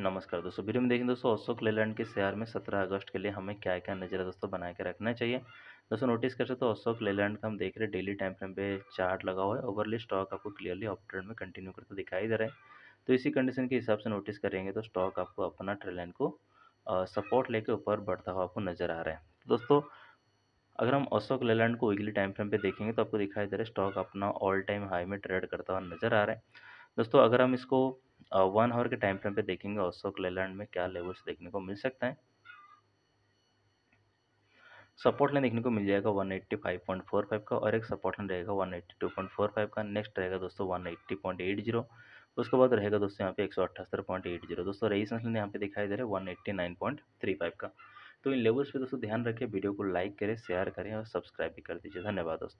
नमस्कार दोस्तों वीडियो में देखें दोस्तों अशोक लेलैंड के शहर में सत्रह अगस्त के लिए हमें क्या क्या नजर दोस्तों बना के रखना चाहिए दोस्तों नोटिस कर सकते हो अशोक लेलैंड का हम देख रहे हैं डेली टाइम फ्रेम पे चार्ट लगा हुआ है ओवरली स्टॉक आपको क्लियरली अप ट्रेंड में कंटिन्यू करते दिखाई दे रहा है तो इसी कंडीशन के हिसाब से नोटिस करेंगे तो स्टॉक आपको अपना ट्रेलैंड को सपोर्ट लेके ऊपर बढ़ता हुआ आपको नजर आ रहा है तो दोस्तों अगर हम अशोक लेलैंड को वीकली टाइम फ्रेम पे देखेंगे तो आपको दिखाई दे रहा है स्टॉक अपना ऑल टाइम हाई में ट्रेड करता हुआ नजर आ रहा है दोस्तों अगर हम इसको वन आवर के टाइम फ्रेम पे देखेंगे अशोक लेलैंड में क्या लेवल्स देखने को मिल सकते हैं सपोर्ट लाइन देखने को मिल जाएगा 185.45 का और एक सपोर्ट लाइन रहेगा 182.45 का नेक्स्ट रहेगा दोस्तों 180.80 उसके बाद रहेगा दोस्तों यहाँ पे एक दोस्तों रेजिस्टेंस लाइन यहाँ पे दिखाई दे रहा है 189.35 का तो इन लेवल्स पे दोस्तों ध्यान रखें वीडियो को लाइक करें शेयर करें और सब्सक्राइब भी कर दीजिए धन्यवाद दोस्तों